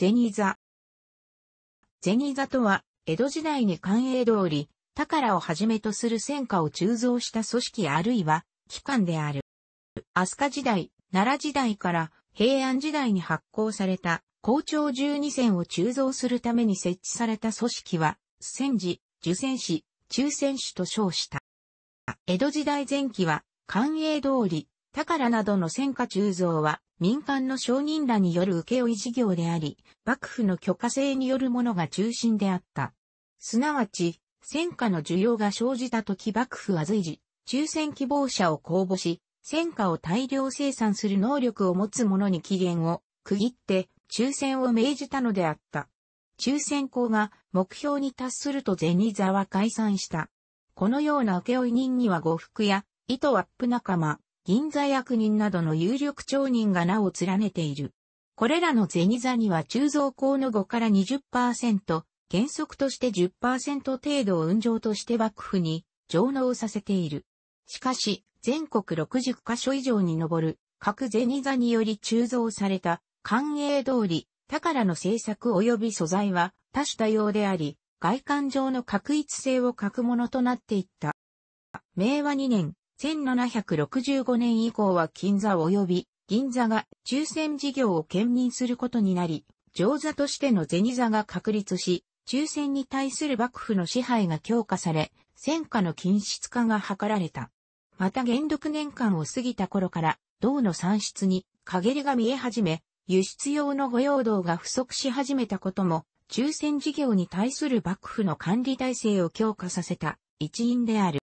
銭座。銭座とは、江戸時代に官営通り、宝をはじめとする戦火を鋳造した組織あるいは、機関である。飛鳥時代、奈良時代から平安時代に発行された、校長十二線を鋳造するために設置された組織は、戦時、受戦士、抽選士と称した。江戸時代前期は、官営通り、宝などの戦火鋳造は、民間の商人らによる請負事業であり、幕府の許可制によるものが中心であった。すなわち、戦火の需要が生じた時幕府は随時、抽選希望者を公募し、戦火を大量生産する能力を持つ者に期限を区切って抽選を命じたのであった。抽選校が目標に達すると銭座は解散した。このような請負人には呉服や糸アップ仲間、銀座役人などの有力町人が名を連ねている。これらの銭座には鋳造鋼の5から20%、原則として10%程度を運上として幕府に上納させている。しかし、全国60カ所以上に上る各銭座により鋳造された官営通り、宝の製作及び素材は多種多様であり、外観上の確一性を欠くものとなっていった。明和2年、1765年以降は金座及び銀座が抽選事業を兼任することになり、上座としての銭座が確立し、抽選に対する幕府の支配が強化され、戦火の均質化が図られた。また元禄年間を過ぎた頃から、銅の産出に陰りが見え始め、輸出用の御用銅が不足し始めたことも、抽選事業に対する幕府の管理体制を強化させた一因である。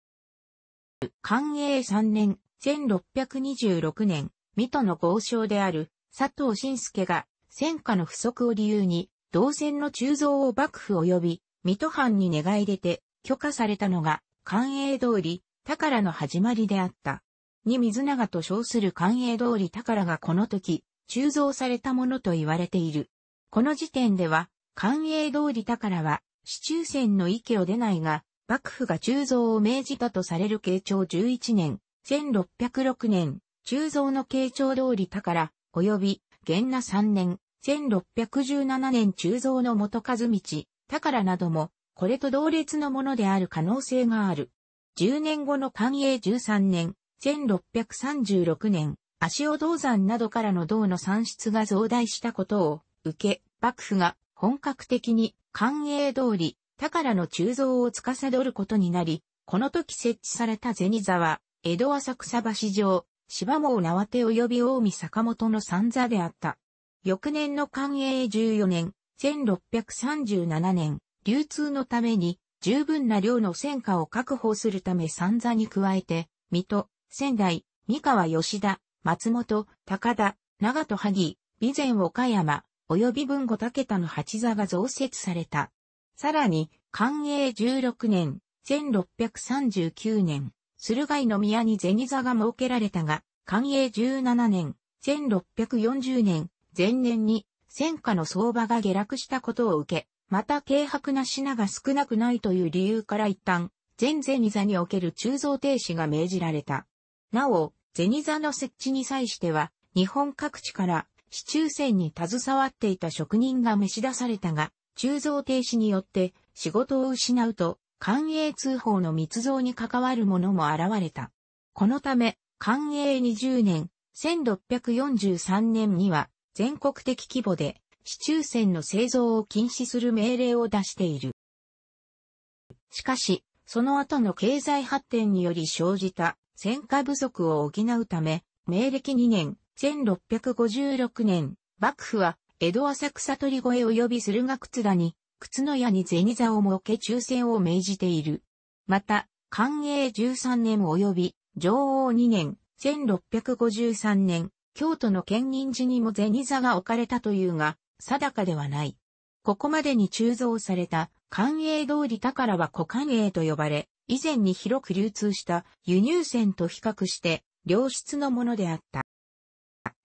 寛永3年、1626年、水戸の豪商である佐藤信介が戦火の不足を理由に、銅線の鋳造を幕府及び、水戸藩に願い出て許可されたのが、寛永通り、宝の始まりであった。に水長と称する寛永通り宝がこの時、鋳造されたものと言われている。この時点では、寛永通り宝は、市中線の池を出ないが、幕府が鋳造を命じたとされる慶長11年、1606年、鋳造の慶長通り宝、及び、元那3年、1617年鋳造の元和道、宝なども、これと同列のものである可能性がある。10年後の寛永13年、1636年、足尾銅山などからの銅の産出が増大したことを受け、幕府が本格的に寛永通り、宝の鋳造を司ることになり、この時設置された銭座は、江戸浅草橋上、芝毛縄手及び大見坂本の三座であった。翌年の寛永14年、1637年、流通のために、十分な量の戦果を確保するため三座に加えて、水戸、仙台、三河吉田、松本、高田、長戸萩、備前岡山、及び文後竹田の八座が増設された。さらに、寛永16年、1639年、駿河の宮に銭座が設けられたが、寛永17年、1640年、前年に、戦火の相場が下落したことを受け、また軽薄な品が少なくないという理由から一旦、全銭座における鋳造停止が命じられた。なお、銭座の設置に際しては、日本各地から、市中船に携わっていた職人が召し出されたが、鋳造停止によって仕事を失うと、官営通報の密造に関わる者も現れた。このため、官営20年、1643年には、全国的規模で、市中線の製造を禁止する命令を出している。しかし、その後の経済発展により生じた戦火不足を補うため、明暦2年、1656年、幕府は江戸浅草鳥越及び駿河靴田に、靴の屋に銭座を設け抽選を命じている。また、寛永13年及び、上王2年、1653年、京都の県人寺にも銭座が置かれたというが、定かではない。ここまでに鋳造された、寛永通り宝は古寛永と呼ばれ、以前に広く流通した輸入船と比較して、良質のものであった。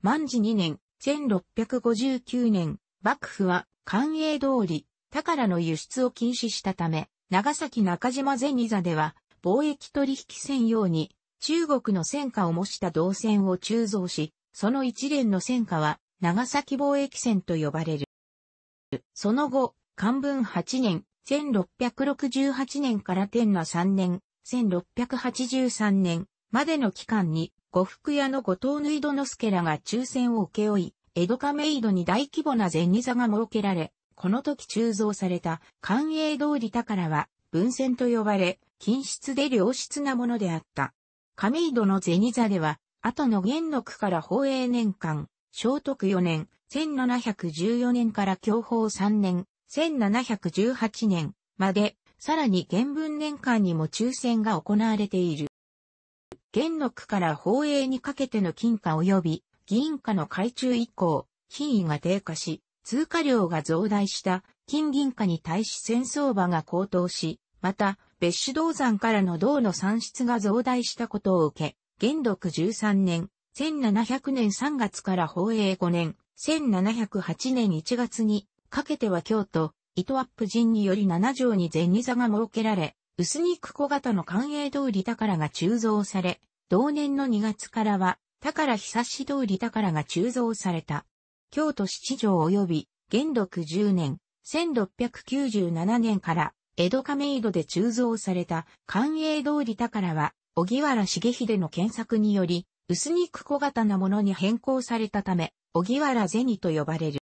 万治2年、1659年、幕府は官営通り、宝の輸出を禁止したため、長崎中島銭座では、貿易取引専用に、中国の戦火を模した銅線を鋳造し、その一連の戦火は、長崎貿易船と呼ばれる。その後、漢文8年、1668年から天那3年、1683年までの期間に呉服屋の後藤縫殿助らが抽選を請け負い、江戸亀井戸に大規模な銭座が設けられ、この時鋳造された官営通り宝は文銭と呼ばれ、均質で良質なものであった。亀井戸の銭座では、後の元禄から宝永年間、聖徳4年、1714年から享保3年、1718年まで、さらに元文年間にも抽選が行われている。元禄から宝永にかけての金貨及び銀貨の改鋳以降、品位が低下し、通貨量が増大した金銀貨に対し戦争場が高騰し、また、別種銅山からの銅の産出が増大したことを受け、元禄13年、1700年3月から宝永5年、1708年1月にかけては京都、糸アップ人により7条に銭座が設けられ、薄肉小型の官営通り宝が鋳造され、同年の2月からは、宝久し通り宝が鋳造された。京都七条及び、元禄10年、1697年から、江戸亀戸で鋳造された官営通り宝は、小木原重秀の検索により、薄肉小型なものに変更されたため、小木原銭と呼ばれる。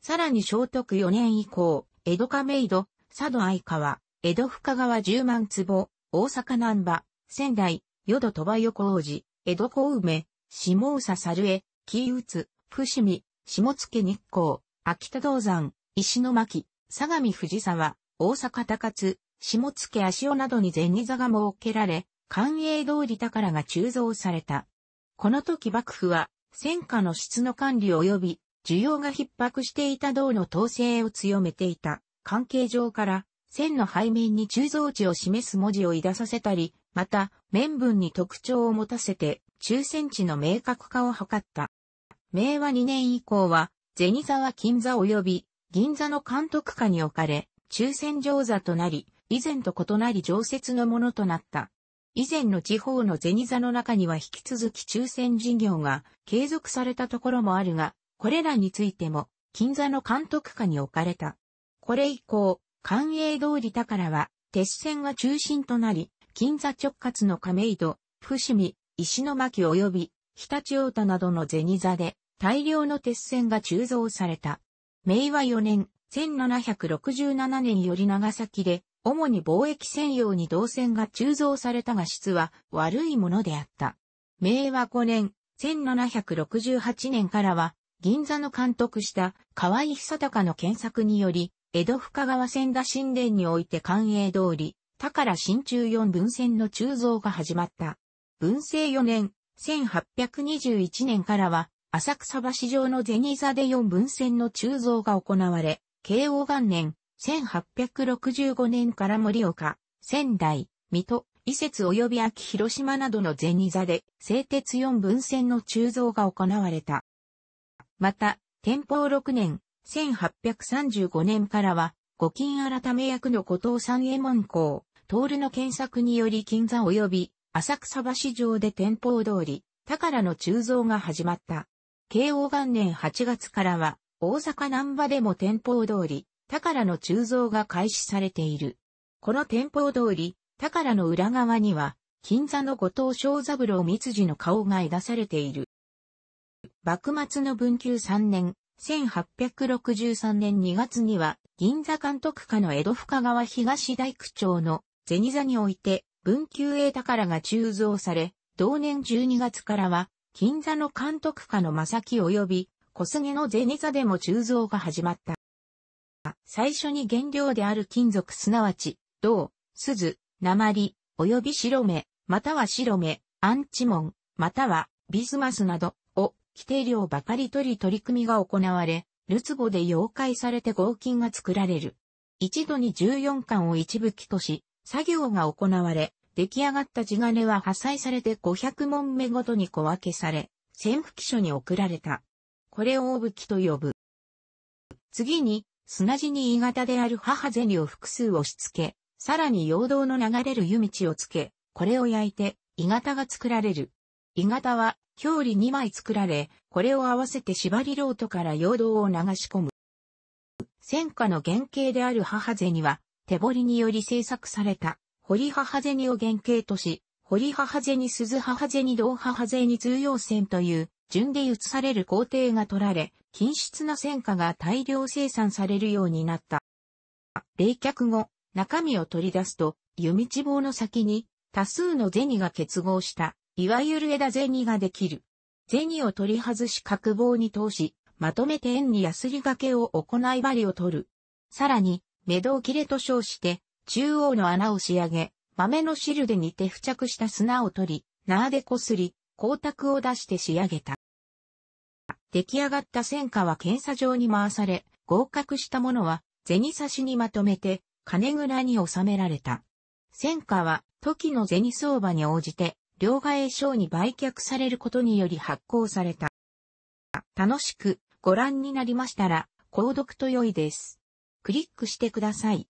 さらに聖徳4年以降、江戸亀戸、佐渡相川、江戸深川10万坪、大阪南波、仙台、淀戸場横王子、江戸小梅、下佐猿江、紀宇津、伏見、下野日光、秋田銅山、石巻、相模藤沢、大阪高津、下野足尾などに銭座が設けられ、官営通り宝が鋳造された。この時幕府は、戦火の質の管理及び、需要が逼迫していた銅の統制を強めていた関係上から、線の背面に鋳造地を示す文字を出させたり、また、面分に特徴を持たせて、中線地の明確化を図った。明和2年以降は、銭沢金座及び銀座の監督下に置かれ、中線上座となり、以前と異なり常設のものとなった。以前の地方の銭座の中には引き続き抽選事業が継続されたところもあるが、これらについても、金座の監督下に置かれた。これ以降、関営通り宝は、鉄線が中心となり、金座直轄の亀戸、伏見、石巻及び、日立太田などの銭座で、大量の鉄線が鋳造された。明和4年、1767年より長崎で、主に貿易専用に銅線が鋳造されたが質は悪いものであった。明和5年、1768年からは、銀座の監督した河合久隆の検索により、江戸深川線田神殿において官営通り、宝新中四分線の鋳造が始まった。文政四年、1821年からは、浅草橋上の銭座で四分線の鋳造が行われ、慶応元年、1865年から森岡、仙台、水戸、伊節及び秋広島などの銭座で、製鉄四分線の鋳造が行われた。また、天保六年、1835年からは、五金改め役の後藤三右衛門公、徹の検索により金座及び浅草橋城で店舗通り、宝の鋳造が始まった。慶応元年8月からは、大阪南波でも店舗通り、宝の鋳造が開始されている。この店舗通り、宝の裏側には、金座の後藤正三郎三辻の顔が描されている。幕末の文久3年、1863年2月には、銀座監督下の江戸深川東大区町の銭座において、文久栄宝が鋳造され、同年12月からは、金座の監督下の正木及び、小菅の銭座でも鋳造が始まった。最初に原料である金属すなわち、銅、鈴、鉛、及び白目、または白目、アンチモン、またはビスマスなど、規定量ばかり取り取り組みが行われ、ルツボで溶解されて合金が作られる。一度に14巻を一部器とし、作業が行われ、出来上がった地金は破砕されて500問目ごとに小分けされ、潜伏所に送られた。これを大武器と呼ぶ。次に、砂地に鋳型である母銭を複数押し付け、さらに陽動の流れる湯道をつけ、これを焼いて、鋳型が作られる。鋳型は表裏2枚作られ、これを合わせて縛りロートから陽動を流し込む。戦火の原型である母銭は、手彫りにより制作された、堀母銭を原型とし、堀母銭鈴母銭銅母銭通用線という順で移される工程が取られ、均質な戦火が大量生産されるようになった。冷却後、中身を取り出すと、弓地棒の先に多数の銭が結合したいわゆる枝銭ができる。銭を取り外し角棒に通し、まとめて円にヤスリ掛けを行い針を取る。さらに、目道切れと称して、中央の穴を仕上げ、豆の汁で煮て付着した砂を取り、縄でこすり、光沢を出して仕上げた。出来上がった戦果は検査場に回され、合格したものは、銭差しにまとめて、金蔵に収められた。戦果は、時の銭相場に応じて、両替商に売却されることにより発行された。楽しくご覧になりましたら、購読と良いです。クリックしてください。